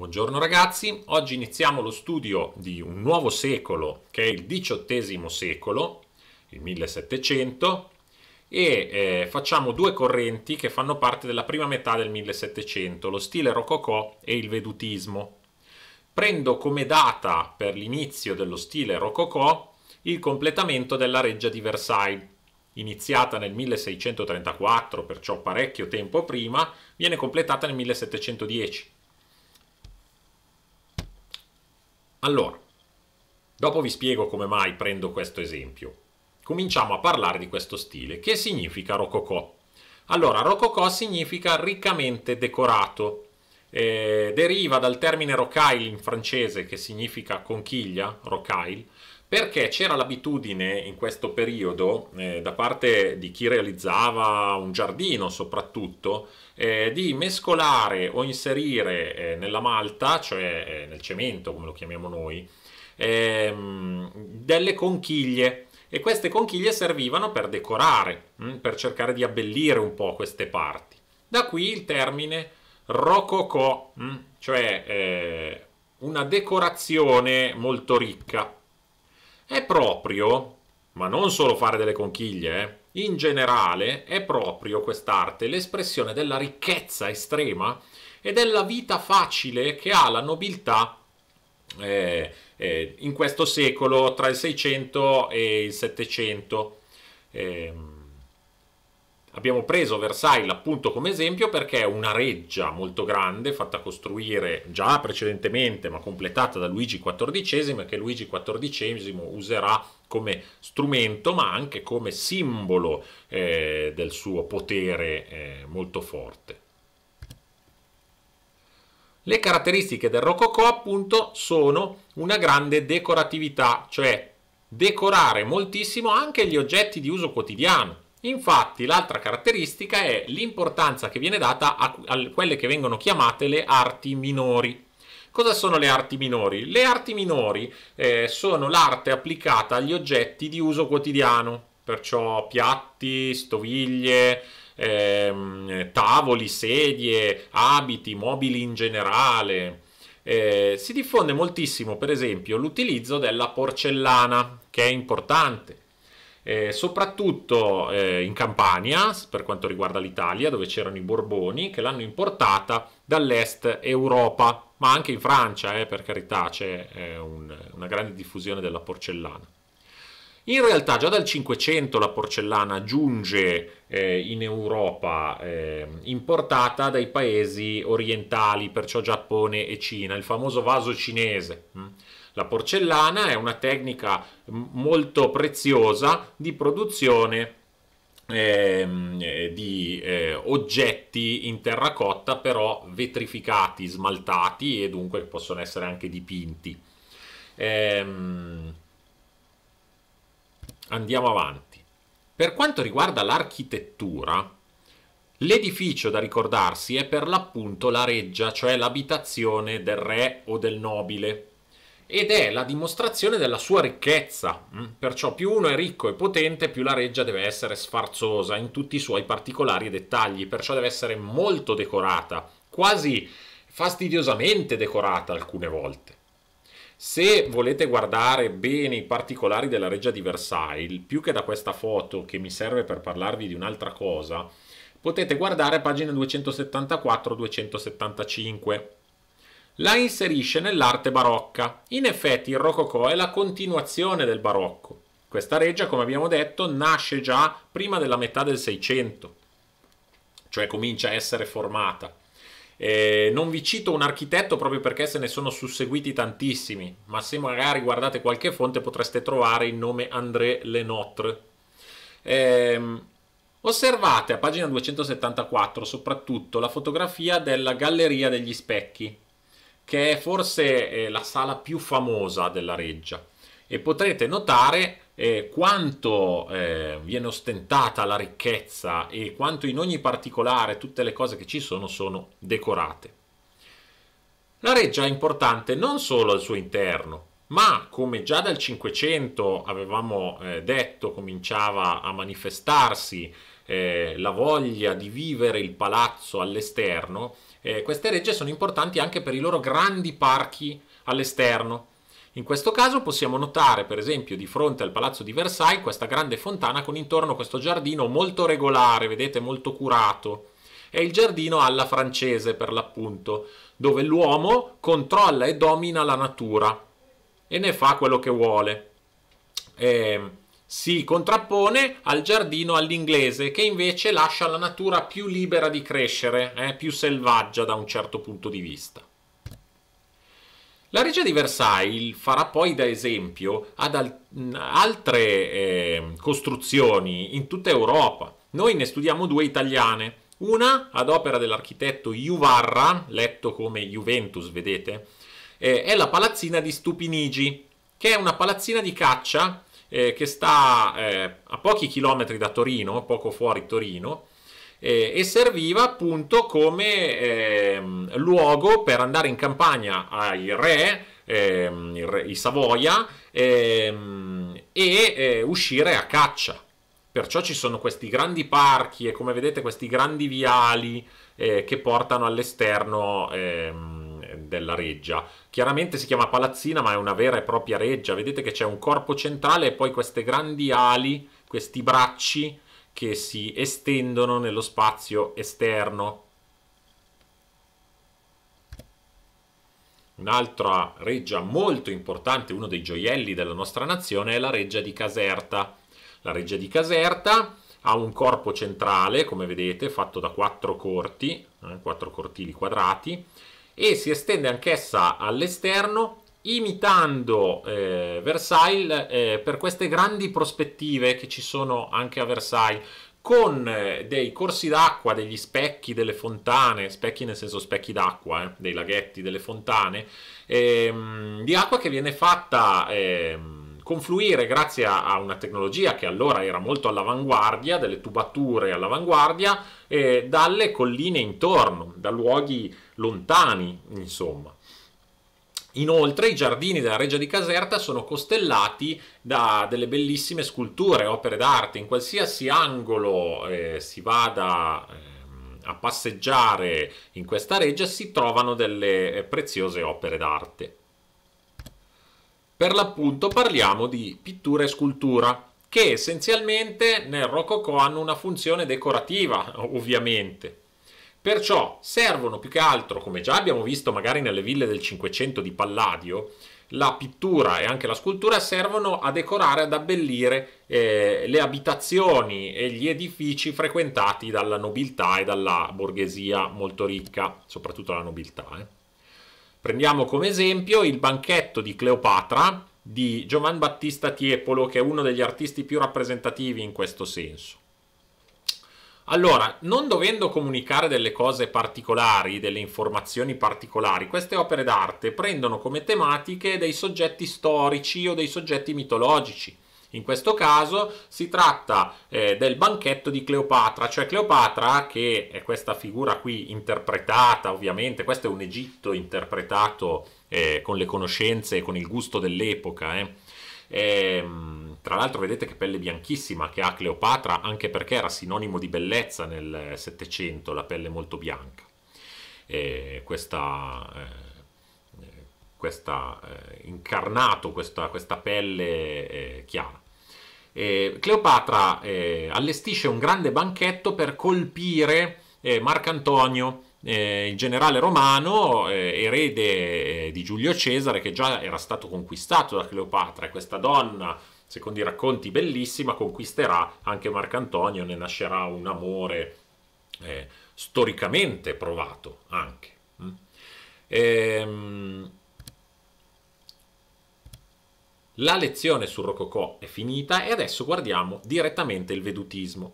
Buongiorno ragazzi, oggi iniziamo lo studio di un nuovo secolo che è il XVIII secolo, il 1700, e eh, facciamo due correnti che fanno parte della prima metà del 1700, lo stile rococò e il vedutismo. Prendo come data per l'inizio dello stile rococò il completamento della reggia di Versailles. Iniziata nel 1634, perciò parecchio tempo prima, viene completata nel 1710 Allora, dopo vi spiego come mai prendo questo esempio. Cominciamo a parlare di questo stile, che significa rococò. Allora, rococò significa riccamente decorato. Eh, deriva dal termine rocaille in francese che significa conchiglia, rocaille, perché c'era l'abitudine in questo periodo eh, da parte di chi realizzava un giardino soprattutto eh, di mescolare o inserire eh, nella malta, cioè eh, nel cemento come lo chiamiamo noi, ehm, delle conchiglie e queste conchiglie servivano per decorare, mh, mm, per cercare di abbellire un po' queste parti. Da qui il termine rococò, mh, mm, cioè eh, una decorazione molto ricca è proprio, ma non solo fare delle conchiglie, eh, in generale è proprio quest'arte l'espressione della ricchezza estrema e della vita facile che ha la nobiltà eh, eh, in questo secolo tra il 600 e il 700. Abbiamo preso Versailles appunto come esempio perché è una reggia molto grande fatta costruire già precedentemente ma completata da Luigi XIV che Luigi XIV userà come strumento ma anche come simbolo eh, del suo potere eh, molto forte. Le caratteristiche del rococò appunto sono una grande decoratività, cioè decorare moltissimo anche gli oggetti di uso quotidiano Infatti l'altra caratteristica è l'importanza che viene data a, quelle che vengono chiamate le arti minori. Cosa sono le arti minori? Le arti minori eh, sono l'arte applicata agli oggetti di uso quotidiano, perciò piatti, stoviglie, eh, tavoli, sedie, abiti, mobili in generale. Eh, si diffonde moltissimo, per esempio, l'utilizzo della porcellana, che è importante eh, soprattutto eh, in Campania, per quanto riguarda l'Italia, dove c'erano i Borboni, che l'hanno importata dall'est Europa, ma anche in Francia, eh, per carità, c'è eh, un, una grande diffusione della porcellana. In realtà già dal 500 la porcellana giunge eh, in Europa eh, importata dai paesi orientali, perciò Giappone e Cina, il famoso vaso cinese. Hm? La porcellana è una tecnica molto preziosa di produzione ehm, eh, di eh, oggetti in terracotta però vetrificati, smaltati e dunque possono essere anche dipinti. Eh, andiamo avanti. Per quanto riguarda l'architettura, l'edificio da ricordarsi è per l'appunto la reggia, cioè l'abitazione del re o del nobile ed è la dimostrazione della sua ricchezza. Mm. Perciò più uno è ricco e potente, più la reggia deve essere sfarzosa in tutti i suoi particolari e dettagli, perciò deve essere molto decorata, quasi fastidiosamente decorata alcune volte. Se volete guardare bene i particolari della reggia di Versailles, più che da questa foto che mi serve per parlarvi di un'altra cosa, potete guardare pagina 274-275 la inserisce nell'arte barocca. In effetti il rococò è la continuazione del barocco. Questa reggia, come abbiamo detto, nasce già prima della metà del Seicento, cioè comincia a essere formata. Eh, non vi cito un architetto proprio perché se ne sono susseguiti tantissimi, ma se magari guardate qualche fonte potreste trovare il nome André Lenotre. Eh, osservate a pagina 274 soprattutto la fotografia della Galleria degli Specchi, che è forse eh, la sala più famosa della reggia e potrete notare eh, quanto eh, viene ostentata la ricchezza e quanto in ogni particolare tutte le cose che ci sono sono decorate. La reggia è importante non solo al suo interno, ma come già dal Cinquecento avevamo eh, detto cominciava a manifestarsi eh, la voglia di vivere il palazzo all'esterno, eh, queste regge sono importanti anche per i loro grandi parchi all'esterno. In questo caso possiamo notare, per esempio, di fronte al palazzo di Versailles, questa grande fontana con intorno questo giardino molto regolare, vedete, molto curato. È il giardino alla francese, per l'appunto, dove l'uomo controlla e domina la natura e ne fa quello che vuole. Eh, si contrappone al giardino all'inglese che invece lascia la natura più libera di crescere, eh, più selvaggia da un certo punto di vista. La regia di Versailles farà poi da esempio ad al- altre eh, costruzioni in tutta Europa. Noi ne studiamo due italiane, una ad opera dell'architetto Juvarra, letto come Juventus, vedete, eh, è la palazzina di Stupinigi, che è una palazzina di caccia eh, che sta eh, a pochi chilometri da Torino, poco fuori Torino, eh, e serviva appunto come ehm, luogo per andare in campagna ai re, ehm, re i Savoia, ehm, e eh, uscire a caccia. Perciò ci sono questi grandi parchi e come vedete questi grandi viali eh, che portano all'esterno della reggia. Chiaramente si chiama palazzina, ma è una vera e propria reggia. Vedete che c'è un corpo centrale e poi queste grandi ali, questi bracci che si estendono nello spazio esterno. Un'altra reggia molto importante, uno dei gioielli della nostra nazione, è la reggia di Caserta. La reggia di Caserta ha un corpo centrale, come vedete, fatto da quattro corti, eh, quattro cortili quadrati, e si estende anch'essa all'esterno imitando eh, Versailles eh, per queste grandi prospettive che ci sono anche a Versailles con eh, dei corsi d'acqua, degli specchi, delle fontane, specchi nel senso specchi d'acqua, eh, dei laghetti, delle fontane, ehm, di acqua che viene fatta... Ehm, confluire grazie a una tecnologia che allora era molto all'avanguardia, delle tubature all'avanguardia, eh, dalle colline intorno, da luoghi lontani, insomma. Inoltre i giardini della Reggia di Caserta sono costellati da delle bellissime sculture, opere d'arte, in qualsiasi angolo eh, si vada eh, a passeggiare in questa reggia si trovano delle eh, preziose opere d'arte. Per l'appunto parliamo di pittura e scultura che essenzialmente nel rococò hanno una funzione decorativa, ovviamente. Perciò servono più che altro, come già abbiamo visto magari nelle ville del Cinquecento di Palladio, la pittura e anche la scultura servono a decorare, ad abbellire eh, le abitazioni e gli edifici frequentati dalla nobiltà e dalla borghesia molto ricca, soprattutto la nobiltà. Eh. Prendiamo come esempio il banchetto di Cleopatra di Giovan Battista Tiepolo, che è uno degli artisti più rappresentativi in questo senso. Allora, non dovendo comunicare delle cose particolari, delle informazioni particolari, queste opere d'arte prendono come tematiche dei soggetti storici o dei soggetti mitologici. In questo caso si tratta eh, del banchetto di Cleopatra, cioè Cleopatra che è questa figura qui interpretata, ovviamente, questo è un Egitto interpretato eh, con le conoscenze e con il gusto dell'epoca, eh. E, ehm, tra l'altro vedete che pelle bianchissima che ha Cleopatra, anche perché era sinonimo di bellezza nel Settecento, la pelle molto bianca. E eh, questa, eh, questa eh, incarnato, questa, questa pelle eh, chiara. Eh, Cleopatra eh, allestisce un grande banchetto per colpire eh, Marcantonio, eh, il generale romano, eh, erede eh, di Giulio Cesare, che già era stato conquistato da Cleopatra, e questa donna, secondo i racconti, bellissima, conquisterà anche Marcantonio, ne nascerà un amore storicamente provato anche. Mm. Ehm, la lezione sul Rococò è finita e adesso guardiamo direttamente il vedutismo.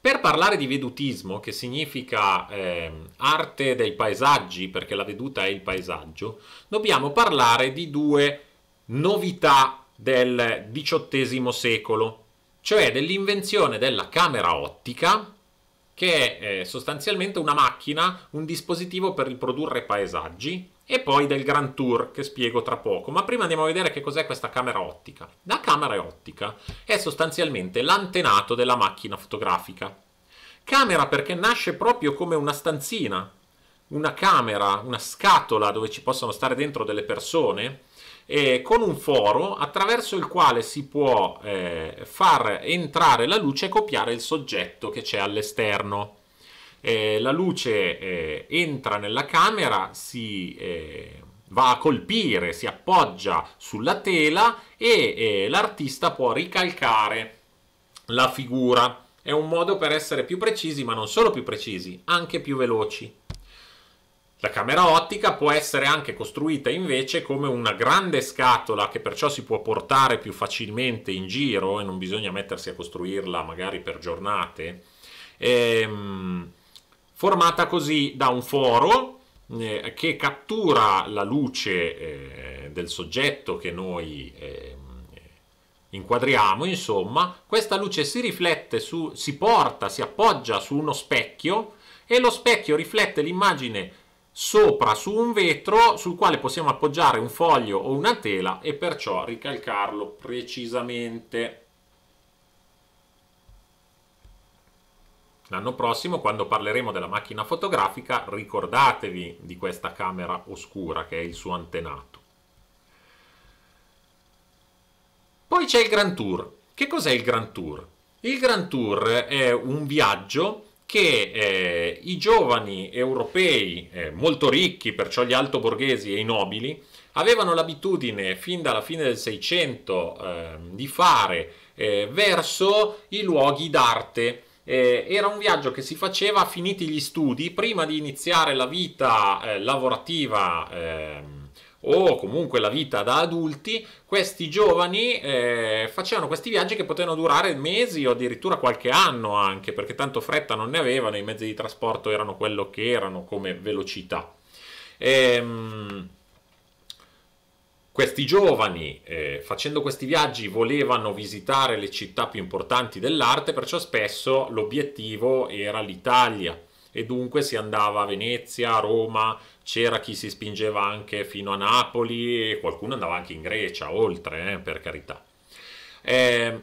Per parlare di vedutismo, che significa eh, arte dei paesaggi, perché la veduta è il paesaggio, dobbiamo parlare di due novità del XVIII secolo, cioè dell'invenzione della camera ottica, che è eh, sostanzialmente una macchina, un dispositivo per riprodurre paesaggi, e poi del Grand Tour che spiego tra poco. Ma prima andiamo a vedere che cos'è questa camera ottica. La camera ottica è sostanzialmente l'antenato della macchina fotografica. Camera perché nasce proprio come una stanzina, una camera, una scatola dove ci possono stare dentro delle persone eh, con un foro attraverso il quale si può eh, far entrare la luce e copiare il soggetto che c'è all'esterno eh, la luce eh, entra nella camera, si eh, va a colpire, si appoggia sulla tela e eh, l'artista può ricalcare la figura. È un modo per essere più precisi, ma non solo più precisi, anche più veloci. La camera ottica può essere anche costruita invece come una grande scatola che perciò si può portare più facilmente in giro e non bisogna mettersi a costruirla magari per giornate. Ehm, formata così da un foro eh, che cattura la luce eh, del soggetto che noi eh, inquadriamo, insomma, questa luce si riflette su, si porta, si appoggia su uno specchio e lo specchio riflette l'immagine sopra su un vetro sul quale possiamo appoggiare un foglio o una tela e perciò ricalcarlo precisamente. L'anno prossimo, quando parleremo della macchina fotografica, ricordatevi di questa camera oscura che è il suo antenato. Poi c'è il Grand Tour. Che cos'è il Grand Tour? Il Grand Tour è un viaggio che eh, i giovani europei eh, molto ricchi, perciò gli alto borghesi e i nobili, avevano l'abitudine fin dalla fine del Seicento eh, di fare eh, verso i luoghi d'arte eh, era un viaggio che si faceva finiti gli studi, prima di iniziare la vita eh, lavorativa ehm, o comunque la vita da adulti, questi giovani eh, facevano questi viaggi che potevano durare mesi o addirittura qualche anno anche, perché tanto fretta non ne avevano, i mezzi di trasporto erano quello che erano come velocità. Ehm, questi giovani, eh, facendo questi viaggi, volevano visitare le città più importanti dell'arte, perciò spesso l'obiettivo era l'Italia e dunque si andava a Venezia, a Roma, c'era chi si spingeva anche fino a Napoli e qualcuno andava anche in Grecia, oltre, eh, per carità. Eh,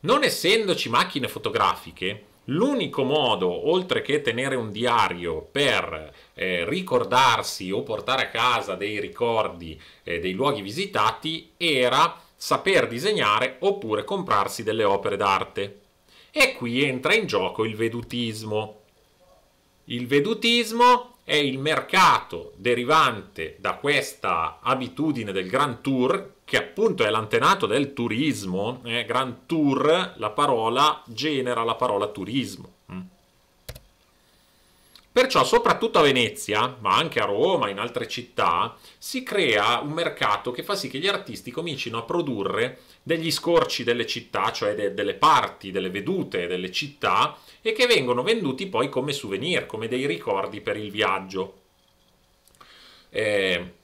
non essendoci macchine fotografiche, L'unico modo, oltre che tenere un diario per eh, ricordarsi o portare a casa dei ricordi eh, dei luoghi visitati, era saper disegnare oppure comprarsi delle opere d'arte. E qui entra in gioco il vedutismo. Il vedutismo è il mercato derivante da questa abitudine del Grand Tour, che appunto è l'antenato del turismo, eh, Grand Tour, la parola genera la parola turismo. Mm. Perciò soprattutto a Venezia, ma anche a Roma, in altre città, si crea un mercato che fa sì che gli artisti comincino a produrre degli scorci delle città, cioè de- delle parti, delle vedute delle città, e che vengono venduti poi come souvenir, come dei ricordi per il viaggio. Eh,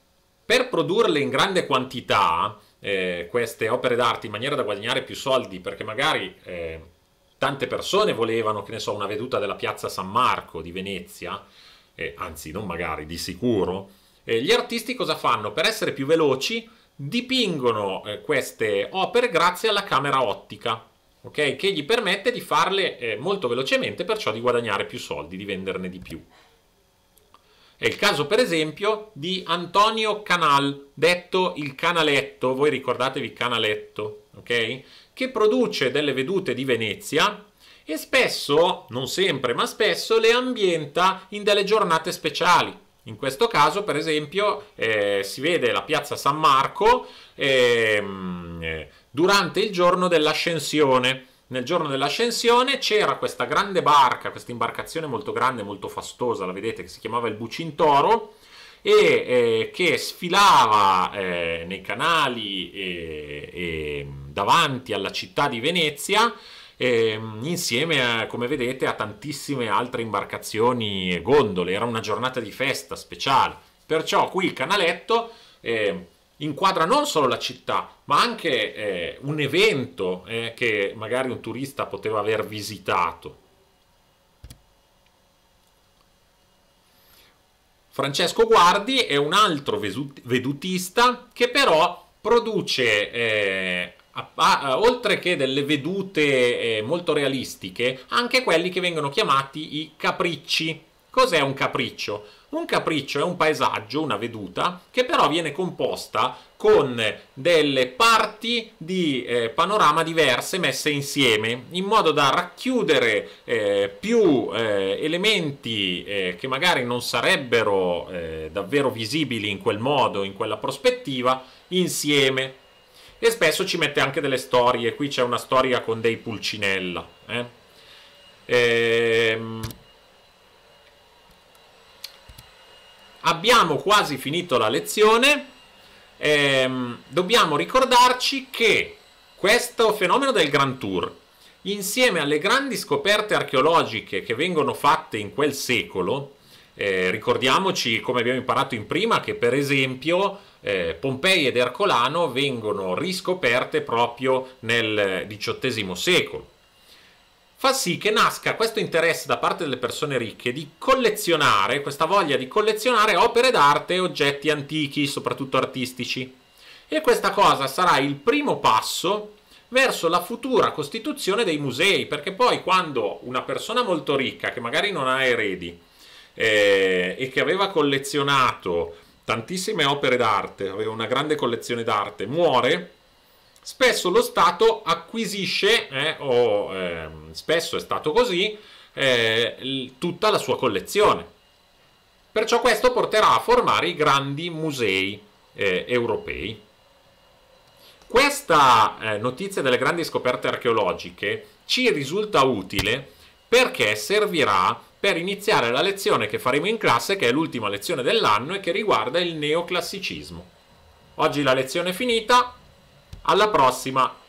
per produrle in grande quantità, eh, queste opere d'arte, in maniera da guadagnare più soldi, perché magari eh, tante persone volevano, che ne so, una veduta della piazza San Marco di Venezia, eh, anzi non magari, di sicuro, eh, gli artisti cosa fanno? Per essere più veloci, dipingono eh, queste opere grazie alla camera ottica, okay? che gli permette di farle eh, molto velocemente, perciò di guadagnare più soldi, di venderne di più. È il caso, per esempio, di Antonio Canal, detto il Canaletto, voi ricordatevi Canaletto, ok? Che produce delle vedute di Venezia e spesso, non sempre, ma spesso le ambienta in delle giornate speciali. In questo caso, per esempio, eh, si vede la piazza San Marco ehm, eh, durante il giorno dell'ascensione nel giorno dell'ascensione c'era questa grande barca, questa imbarcazione molto grande, molto fastosa, la vedete, che si chiamava il Bucintoro e eh, che sfilava eh, nei canali e, e davanti alla città di Venezia ehm, eh, insieme a, come vedete a tantissime altre imbarcazioni e gondole era una giornata di festa speciale perciò qui il canaletto eh, inquadra non solo la città, ma anche eh, un evento eh, che magari un turista poteva aver visitato. Francesco Guardi è un altro vedutista che però produce, eh, a, a, oltre che delle vedute eh, molto realistiche, anche quelli che vengono chiamati i capricci Cos'è un capriccio? Un capriccio è un paesaggio, una veduta, che però viene composta con delle parti di eh, panorama diverse messe insieme, in modo da racchiudere eh, più eh, elementi eh, che magari non sarebbero eh, davvero visibili in quel modo, in quella prospettiva, insieme. E spesso ci mette anche delle storie, qui c'è una storia con dei pulcinella. Eh. Ehm... Abbiamo quasi finito la lezione. Ehm, dobbiamo ricordarci che questo fenomeno del Grand Tour, insieme alle grandi scoperte archeologiche che vengono fatte in quel secolo, eh, ricordiamoci, come abbiamo imparato in prima, che per esempio eh, Pompei ed Ercolano vengono riscoperte proprio nel XVIII secolo fa sì che nasca questo interesse da parte delle persone ricche di collezionare, questa voglia di collezionare opere d'arte e oggetti antichi, soprattutto artistici. E questa cosa sarà il primo passo verso la futura costituzione dei musei, perché poi quando una persona molto ricca, che magari non ha eredi eh, e che aveva collezionato tantissime opere d'arte, aveva una grande collezione d'arte, muore, spesso lo Stato acquisisce, eh, o eh, spesso è stato così, eh, tutta la sua collezione. Perciò questo porterà a formare i grandi musei eh, europei. Questa eh, notizia delle grandi scoperte archeologiche ci risulta utile perché servirà per iniziare la lezione che faremo in classe, che è l'ultima lezione dell'anno e che riguarda il neoclassicismo. Oggi la lezione è finita, alla prossima!